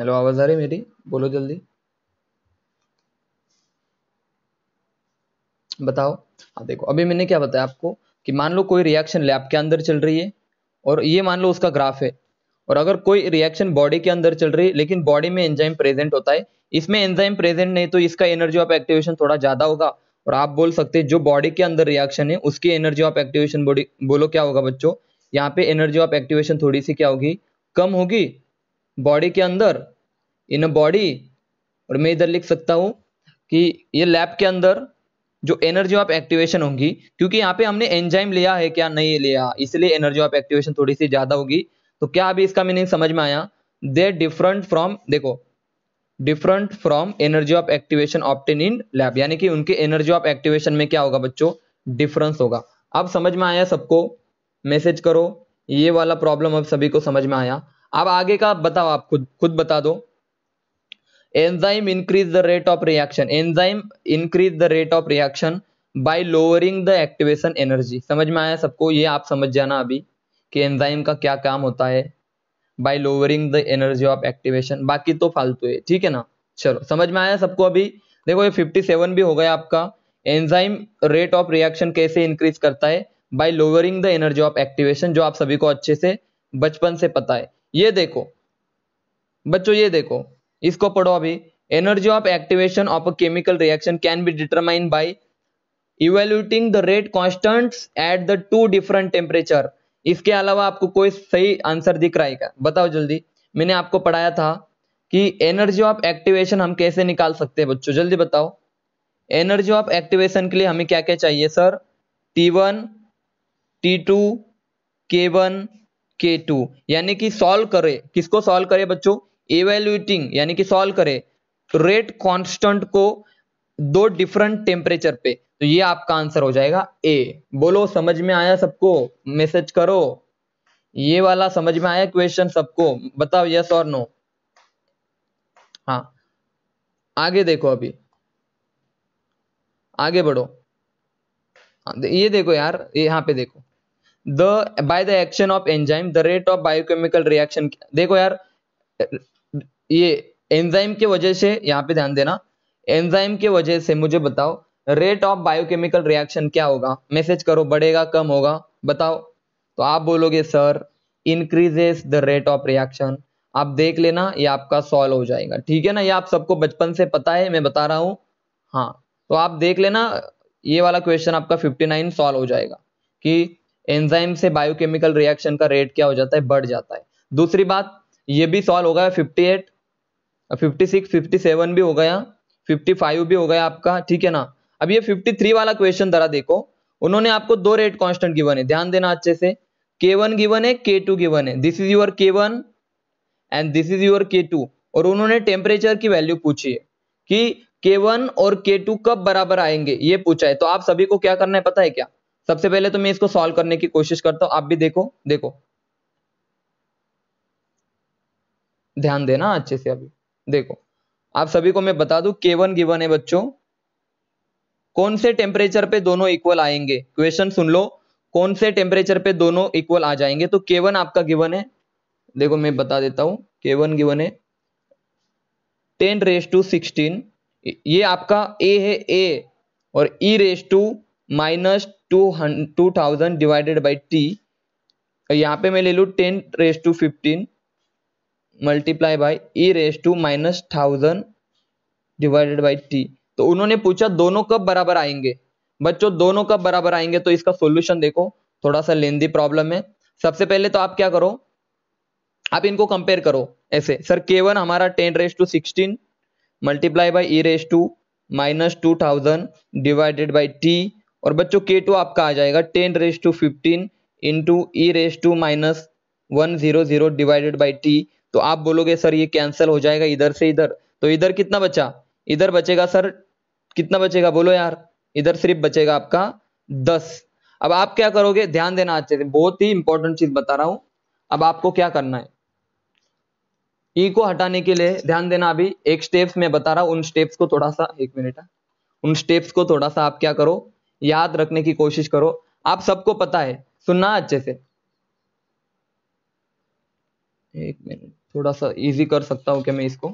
Hello आवाज़ आ रही मेरी बोलो जल्दी बताओ आप देखो अभी मैंने क्या बताया आपको कि मान लो कोई रिएक्शन लैब के अंदर चल रही है और ये मान लो उसका ग्राफ है और अगर कोई रिएक्शन बॉडी के अंदर चल रही है लेकिन बॉडी में एंजाइम प्रेजेंट होता है इसमें एंजाइम प्रेजेंट नहीं तो इसका एनर्जी ऑफ एक्टिवेशन थोड़ा ज्यादा होगा और आप बोल सकते हैं जो बॉडी के अंदर रिएक्शन है उसकी एनर्जी ऑफ एक्टिवेशन बॉडी बोलो क्या होगा बच्चों यहाँ पे एनर्जी ऑफ एक्टिवेशन थोड़ी सी क्या होगी कम होगी बॉडी के अंदर इन अ बॉडी और मैं इधर लिख सकता हूँ कि ये लैब के अंदर जो एनर्जी ऑफ एक्टिवेशन होगी क्योंकि यहाँ पे हमने एंजाइम लिया है क्या नहीं लिया इसलिए एनर्जी ऑफ एक्टिवेशन थोड़ी सी ज़्यादा होगी तो क्या अभी इसका मीनिंग समझ में आया दे डिफरेंट फ्रॉम देखो different from energy of activation obtain in lab यानी कि उनके एनर्जी ऑफ एक्टिवेशन में क्या होगा बच्चों डिफरेंस होगा अब समझ में आया सबको मैसेज करो ये वाला प्रॉब्लम अब सभी को समझ में आया अब आगे का बताओ आप खुद खुद बता दो enzyme increase the rate of reaction enzyme increase the rate of reaction by lowering the activation energy समझ में आया सबको ये आप समझ जाना अभी कि एंजाइम का क्या काम होता है by lowering the energy of activation बाकी तो फालतू है ठीक है ना चलो समझ में आया सबको अभी देखो ये 57 भी हो गया आपका एंजाइम रेट ऑफ रिएक्शन कैसे इंक्रीज करता है by lowering the energy of activation जो आप सभी को अच्छे से बचपन से पता है ये देखो बच्चों ये देखो इसको पढ़ो अभी energy of activation of a chemical reaction can be determine by evaluating the rate constants at the two different temperature इसके अलावा आपको कोई सही आंसर दिख रहा है क्या बताओ जल्दी मैंने आपको पढ़ाया था कि एनर्जी ऑफ एक्टिवेशन हम कैसे निकाल सकते हैं बच्चों जल्दी बताओ एनर्जी ऑफ एक्टिवेशन के लिए हमें क्या क्या चाहिए sir T one T two K one K two यानी कि सॉल्व करे किसको सॉल्व करे बच्चों एवेल्यूटिंग यानी कि सॉल्व करे रेट कांस्टेंट को दो डिफरेंट टेम्परेचर पे तो ये आपका आंसर हो जाएगा ए बोलो समझ में आया सबको मैसेज करो ये वाला समझ में आया क्वेश्चन सबको बताओ यस और नो हाँ आगे देखो अभी आगे बढ़ो हाँ, ये देखो यार यहाँ पे देखो the by the action of enzyme the rate of biochemical reaction देखो यार ये एंजाइम के वजह से यहाँ पे ध्यान देना एंजाइम के वजह से मुझे बताओ रेट ऑफ बायोकेमिकल रिएक्शन क्या होगा मैसेज करो बढ़ेगा कम होगा बताओ तो आप बोलोगे sir increases the rate of reaction आप देख लेना ये आपका सॉल्व हो जाएगा ठीक है ना ये आप सबको बचपन से पता है मैं बता रहा हूँ हाँ तो आप देख लेना ये वाला क्वेश्चन आपका 59 सॉल्व हो जाएगा कि एंजाइम से बायोकेमिकल रिएक्शन का रेट क्या हो जाता है बढ़ जाता है दूसरी बात ये भी सॉल्व हो गया fifty eight fifty six fifty seven भी हो गया फिफ्टी फाइव भी हो गया आपका ठीक है ना अब ये फिफ्टी थ्री वाला क्वेश्चन जरा देखो उन्होंने आपको दो रेट कांस्टेंट गिवन है ध्यान देना अच्छे से के वन गिवन है के टू गिवन है this is your K one and this is your K two और उन्होंने टेम्परेचर की वैल्यू पूछी है कि के और के कब बराबर आएंगे ये पूछा है तो आप सभी को क्या करना है पता है क्या सबसे पहले तो मैं इसको सॉल्व करने की कोशिश करता हूं आप भी देखो देखो ध्यान देना अच्छे से अभी देखो आप सभी को मैं बता दू के वन गिवन है बच्चों कौन से टेम्परेचर पे दोनों इक्वल आएंगे क्वेश्चन सुन लो कौन से टेम्परेचर पे दोनों इक्वल आ जाएंगे तो वन आपका गिवन है देखो मैं बता देता हूं वन गिवन है टेन रेस टू सिक्सटीन ये आपका ए है ए और E raise to minus two two thousand divided by T यहाँ पे मैं ले लू ten raise to fifteen multiply by E raise to minus thousand divided by T तो उन्होंने पूछा दोनों कब बराबर आएंगे बच्चों दोनों कब बराबर आएंगे तो इसका सोल्यूशन देखो थोड़ा सा लेंदी प्रॉब्लम है सबसे पहले तो आप क्या करो आप इनको कंपेयर करो ऐसे सर के वन हमारा ten raise to sixteen multiply by E raise to minus two thousand divided by T और बच्चों के टू आपका आ जाएगा ten raise to fifteen into E raise to minus one zero zero divided by T तो आप बोलोगे sir ये cancel हो जाएगा इधर से इधर तो इधर कितना बचा इधर बचेगा सर कितना बचेगा बोलो यार इधर सिर्फ बचेगा आपका दस अब आप क्या करोगे ध्यान देना अच्छे से बहुत ही इंपॉर्टेंट चीज बता रहा हूं अब आपको क्या करना है ई e को हटाने के लिए ध्यान देना अभी एक स्टेप्स में बता रहा हूं उन स्टेप्स को थोड़ा सा एक मिनट हाँ। उन स्टेप्स को थोड़ा सा आप क्या करो याद रखने की कोशिश करो आप सबको पता है सुनना अच्छे से एक मिनट थोड़ा सा इजी कर सकता हूं क्या मैं इसको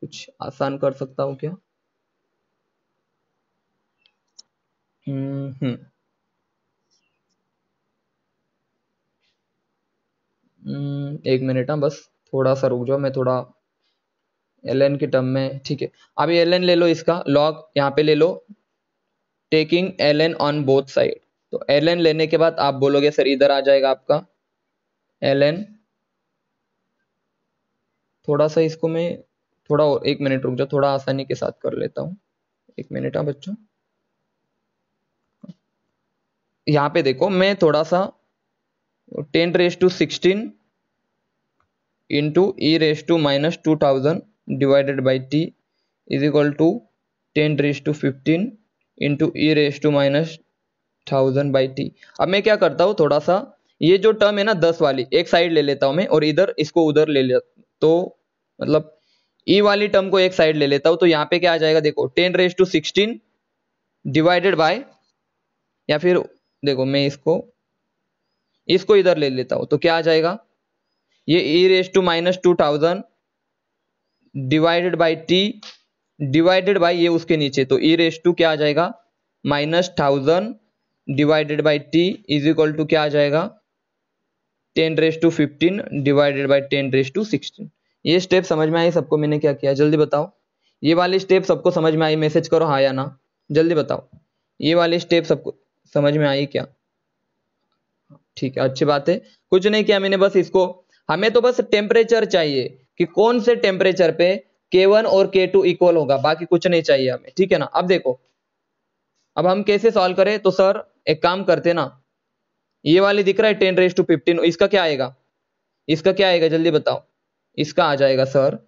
कुछ आसान कर सकता हूं क्या हम्म एक मिनट हाँ बस थोड़ा सा रुक जाओ मैं थोड़ा एल एन के टर्म में ठीक है अभी एल एन ले लो इसका लॉग यहाँ पे ले लो taking L N on both side तो एल एन लेने के बाद आप बोलोगे सर इधर आ जाएगा आपका एल एन थोड़ा सा इसको मैं थोड़ा और एक मिनट रुक जाओ थोड़ा आसानी के साथ कर लेता हूँ एक मिनट हाँ बच्चों यहाँ पे देखो मैं थोड़ा सा ten raise to sixteen into E raise to minus two thousand divided by T is equal to ten raise to fifteen into E raise to minus thousand by T अब मैं क्या करता हूँ थोड़ा सा ये जो टर्म है ना दस वाली एक साइड ले लेता हूँ मैं और इधर इसको उधर ले लेता तो मतलब ई e वाली टर्म को एक साइड ले लेता हूँ तो यहाँ पे क्या आ जाएगा देखो ten raise to sixteen divided by या फिर देखो मैं इसको इसको इधर ले लेता हूँ तो क्या आ जाएगा ये E raise to minus two thousand divided by T divided by ये उसके नीचे तो ई रेस टू क्या आ जाएगा minus thousand divided by T is equal to क्या आ जाएगा ten raise to fifteen divided by ten raise to sixteen ये स्टेप समझ में आई सबको मैंने क्या किया जल्दी बताओ ये वाले स्टेप सबको समझ में आई मैसेज करो हाँ या ना जल्दी बताओ ये वाले स्टेप सबको समझ में आई क्या ठीक है अच्छी बात है कुछ नहीं किया मैंने बस इसको हमें तो बस टेम्परेचर चाहिए कि कौन से टेम्परेचर पे के वन और के टू इक्वल होगा बाकी कुछ नहीं चाहिए हमें ठीक है ना अब देखो अब हम कैसे सॉल्व करें तो सर एक काम करते ना ये वाले दिख रहा है टेन रेस टू फिफ्टीन इसका क्या आएगा इसका क्या आएगा जल्दी बताओ इसका आ जाएगा sir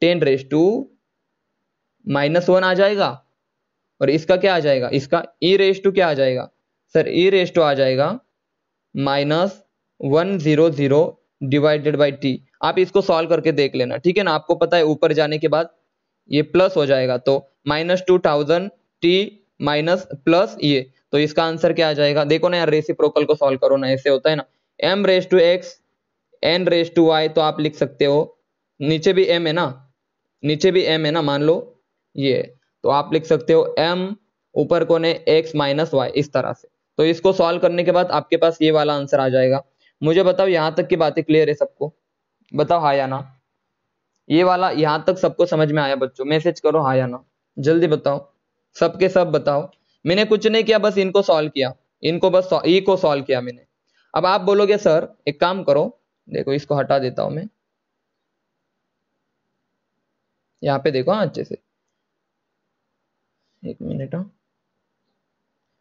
ten raise to minus one आ जाएगा और इसका क्या आ जाएगा इसका ई रेस टू क्या आ जाएगा सर ई रेस टू आ जाएगा minus one zero zero divided by T आप इसको सॉल्व करके देख लेना ठीक है ना आपको पता है ऊपर जाने के बाद ये प्लस हो जाएगा तो minus two thousand T minus plus ये तो इसका आंसर क्या आ जाएगा देखो ना यार रेसिप्रोकल को सॉल्व करो ना ऐसे होता है ना M raise to X N raise to Y तो आप लिख सकते हो नीचे भी एम है ना नीचे भी एम है ना मान लो ये तो आप लिख सकते हो एम ऊपर कोने एक्स माइनस वाई इस तरह से तो इसको सॉल्व करने के बाद आपके पास ये वाला आंसर आ जाएगा मुझे बताओ यहाँ तक की बातें क्लियर है सबको बताओ हाँ या ना ये वाला यहाँ तक सबको समझ में आया बच्चों मैसेज करो हाँ या ना जल्दी बताओ सबके सब बताओ मैंने कुछ नहीं किया बस इनको सॉल्व किया इनको बस ई e को सॉल्व किया मैंने अब आप बोलोगे सर एक काम करो देखो इसको हटा देता हूं मैं यहाँ पे देखो हाँ अच्छे से एक मिनट हाँ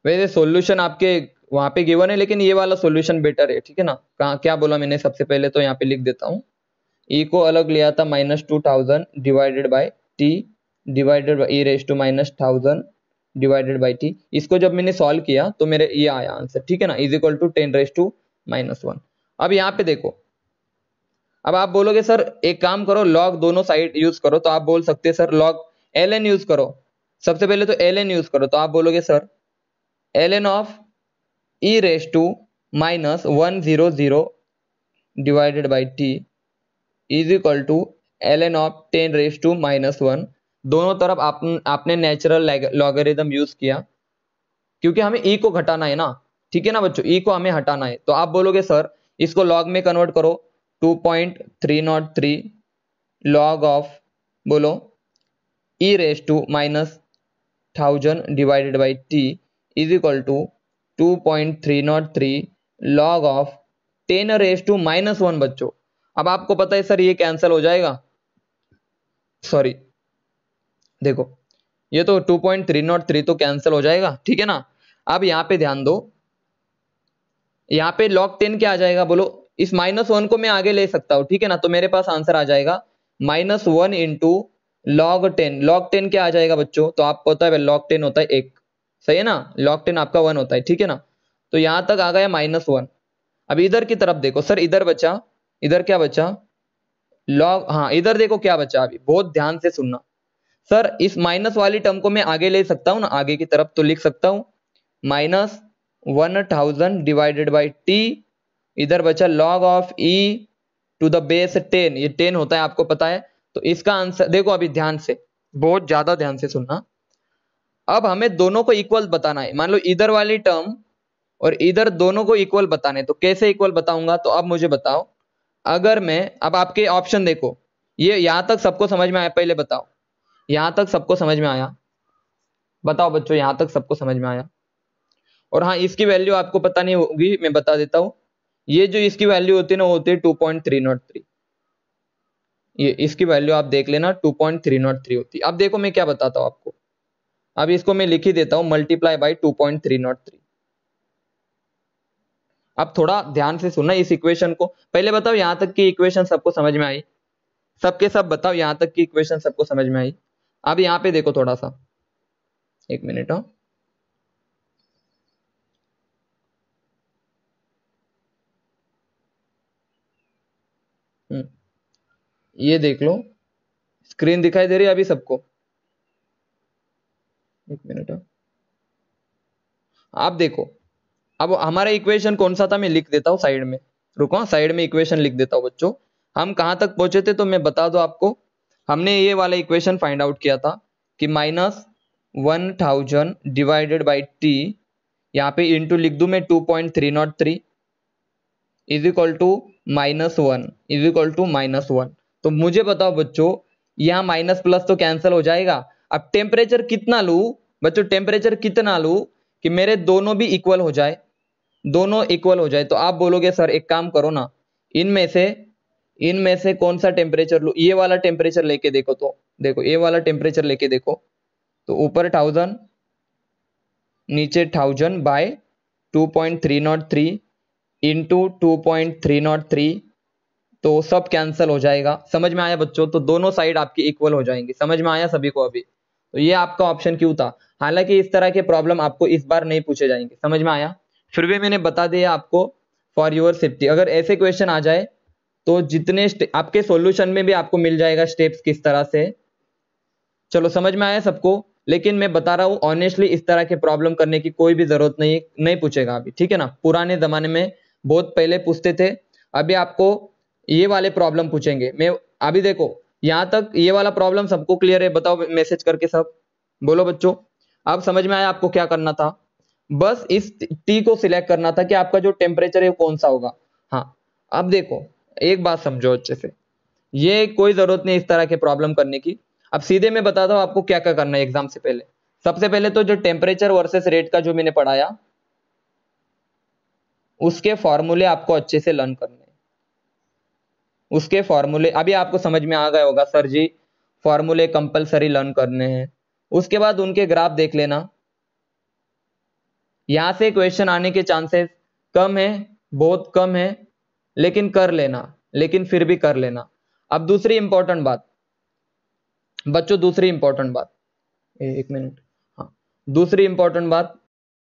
वैसे सोल्यूशन आपके वहां पे गिवन है लेकिन ये वाला सोल्यूशन बेटर है ठीक है ना कहा क्या बोला मैंने सबसे पहले तो यहाँ पे लिख देता हूँ ई e को अलग लिया था minus two thousand divided by T divided by E raise to minus thousand divided by T इसको जब मैंने सॉल्व किया तो मेरे ये आया आंसर ठीक है ना is equal to ten raise to minus one अब यहाँ पे देखो अब आप बोलोगे सर एक काम करो लॉग दोनों साइड यूज करो तो आप बोल सकते हैं sir log L N use करो सबसे पहले तो एल एन यूज करो तो आप बोलोगे sir L N of E raise to minus one zero zero divided by T is equal to L N of ten raise to minus one दोनों तरफ आप, आपने नेचुरल लॉगरिदम यूज किया क्योंकि हमें ई e को घटाना है ना ठीक है ना बच्चों ई e को हमें हटाना है तो आप बोलोगे सर इसको लॉग में कन्वर्ट करो 2.303 लॉग ऑफ बोलो E raise to minus thousand divided by T is equal to 2.303 log of 10 raise to minus one बच्चों अब आपको पता है सर ये कैंसिल हो जाएगा सॉरी देखो ये तो 2.303 तो कैंसिल हो जाएगा ठीक है ना अब यहां पे ध्यान दो यहां पे log 10 क्या आ जाएगा बोलो इस माइनस वन को मैं आगे ले सकता हूं ठीक है ना तो मेरे पास आंसर आ जाएगा minus one into log ten log ten क्या आ जाएगा बच्चों तो आपको पता है लॉग टेन होता है एक सही है ना लॉक टेन आपका वन होता है ठीक है ना तो यहां तक आ गया माइनस वन अब इधर की तरफ देखो सर इधर बचा इधर क्या बचा लॉग हाँ इधर देखो क्या बचा अभी बहुत ध्यान से सुनना सर इस माइनस वाली टर्म को मैं आगे ले सकता हूँ ना आगे की तरफ तो लिख सकता हूँ minus one thousand divided by T इधर बचा log of E to the base ten ये टेन होता है आपको पता है तो इसका आंसर देखो अभी ध्यान से बहुत ज्यादा ध्यान से सुनना अब हमें दोनों को इक्वल बताना है मान लो इधर वाली टर्म और इधर दोनों को इक्वल बताने तो कैसे इक्वल बताऊंगा तो अब मुझे बताओ अगर मैं अब आपके ऑप्शन देखो ये यहां तक सबको समझ में आया पहले बताओ यहाँ तक सबको समझ में आया बताओ बच्चों यहाँ तक सबको समझ में आया और हाँ इसकी वैल्यू आपको पता नहीं होगी मैं बता देता हूँ ये जो इसकी वैल्यू होती है ना होती है two point three not three ये इसकी वैल्यू आप देख लेना two point three not three होती है अब देखो मैं क्या बताता हूँ आपको अब इसको मैं लिख ही देता हूं multiply by two point three not three अब थोड़ा ध्यान से सुनना इस इक्वेशन को पहले बताओ यहां तक की इक्वेशन सबको समझ में आई सबके सब बताओ यहां तक की इक्वेशन सबको समझ में आई अब यहां पे देखो थोड़ा सा एक मिनट हो हाँ। हम्म। ये देख लो स्क्रीन दिखाई दे रही है अभी सबको एक मिनट हाँ। आप देखो अब हमारा इक्वेशन कौन सा था मैं लिख देता हूँ साइड में रुको साइड हाँ, में इक्वेशन लिख देता हूँ बच्चों हम कहां तक पहुंचे थे तो मैं बता दो आपको हमने ये वाला इक्वेशन फाइंड आउट किया था कि minus one thousand divided by T यहाँ पे इंटू लिख दू मैं two point three not three is equal to minus one is equal to minus one तो मुझे बताओ बच्चों यहाँ माइनस प्लस तो कैंसिल हो जाएगा अब टेम्परेचर कितना लूँ बच्चों टेम्परेचर कितना लूँ कि मेरे दोनों भी इक्वल हो जाए दोनों इक्वल हो जाए तो आप बोलोगे सर एक काम करो ना इनमें से इनमें से कौन सा टेम्परेचर लू ये वाला टेम्परेचर लेके देखो तो देखो ये वाला टेम्परेचर लेके देखो तो ऊपर थाउजेंड नीचे thousand by two point three not three into two point three not three तो सब कैंसिल हो जाएगा समझ में आया बच्चों तो दोनों साइड आपकी इक्वल हो जाएंगी समझ में आया सभी को अभी तो ये आपका ऑप्शन क्यों था हालांकि इस तरह के प्रॉब्लम आपको इस बार नहीं पूछे जाएंगे समझ में आया फिर भी मैंने बता दिया आपको फॉर योर सेफ्टी अगर ऐसे क्वेश्चन आ जाए तो जितने आपके सॉल्यूशन में भी आपको मिल जाएगा स्टेप्स किस तरह से चलो समझ में आया सबको लेकिन मैं बता रहा हूँ ऑनेस्टली इस तरह के प्रॉब्लम करने की कोई भी जरूरत नहीं नहीं पूछेगा अभी ठीक है ना पुराने जमाने में बहुत पहले पूछते थे अभी आपको ये वाले प्रॉब्लम पूछेंगे मैं अभी देखो यहाँ तक ये वाला प्रॉब्लम सबको क्लियर है बताओ मैसेज करके सब बोलो बच्चों अब समझ में आया आपको क्या करना था बस इस टी को सिलेक्ट करना था कि आपका जो टेम्परेचर है कौन सा होगा हाँ अब देखो एक बात समझो अच्छे से ये कोई जरूरत नहीं इस तरह के प्रॉब्लम करने की अब सीधे मैं बताता हूँ आपको क्या क्या करना है एग्जाम से पहले सबसे पहले तो जो टेम्परेचर वर्सेस रेट का जो मैंने पढ़ाया उसके फॉर्मूले आपको अच्छे से लर्न करना उसके फॉर्मूले अभी आपको समझ में आ गया होगा सर जी फॉर्मूले कंपलसरी लर्न करने हैं उसके बाद उनके ग्राफ देख लेना यहां से क्वेश्चन आने के चांसेस कम है बहुत कम है लेकिन कर लेना लेकिन फिर भी कर लेना अब दूसरी इंपॉर्टेंट बात बच्चों दूसरी इंपॉर्टेंट बात एक मिनट हाँ दूसरी इंपॉर्टेंट बात